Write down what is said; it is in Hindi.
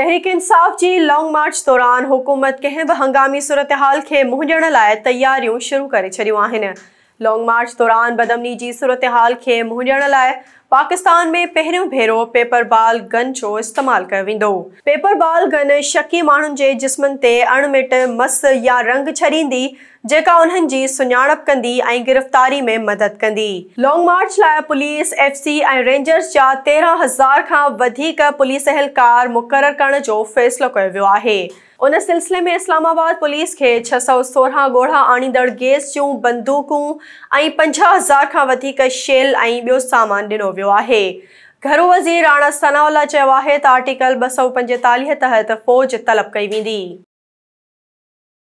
तहरीक इंसाफ की लॉन्ग मार्च दौरान हुकूमत कंहिं भी हंगामी सूरत हाल के मुंहुं ॾियण लाइ शुरू करे छॾियूं लॉन्ग मार्च दौरान बदमनी की सूरत हाल के मुहजण लाइ पाकिस्तान में पहिरियों भेरों पेपर बाल गन जो इस्तेमालु कयो वेंदो पेपर बाल गन शकी माण्हुनि के जिस्मनि से अणमिट मस या रंग छॾींदी जेका उन्हनि जी सुञाणप कंदी ऐं गिरफ़्तारी में मदद कंदी लॉन्ग मार्च ला पुलिस एफ सी रेंजर्स जा तेरहं हज़ार खां पुलिस एहलकार मुकर करण फैसलो फ़ैसिलो कयो वियो उन सिलसिले में इस्लामाबाद पुलिस के छह सौ सोरह गोढ़ा आणींदड़ गैस जो बंदूकूं पंजा हज़ार का वधीक शेल सामान ॾिनो वो है घरू वज़ीर राणा सनावला है आर्टिकल ब सौ पंजेतालीह तहत फ़ौज तलब कई वेंदी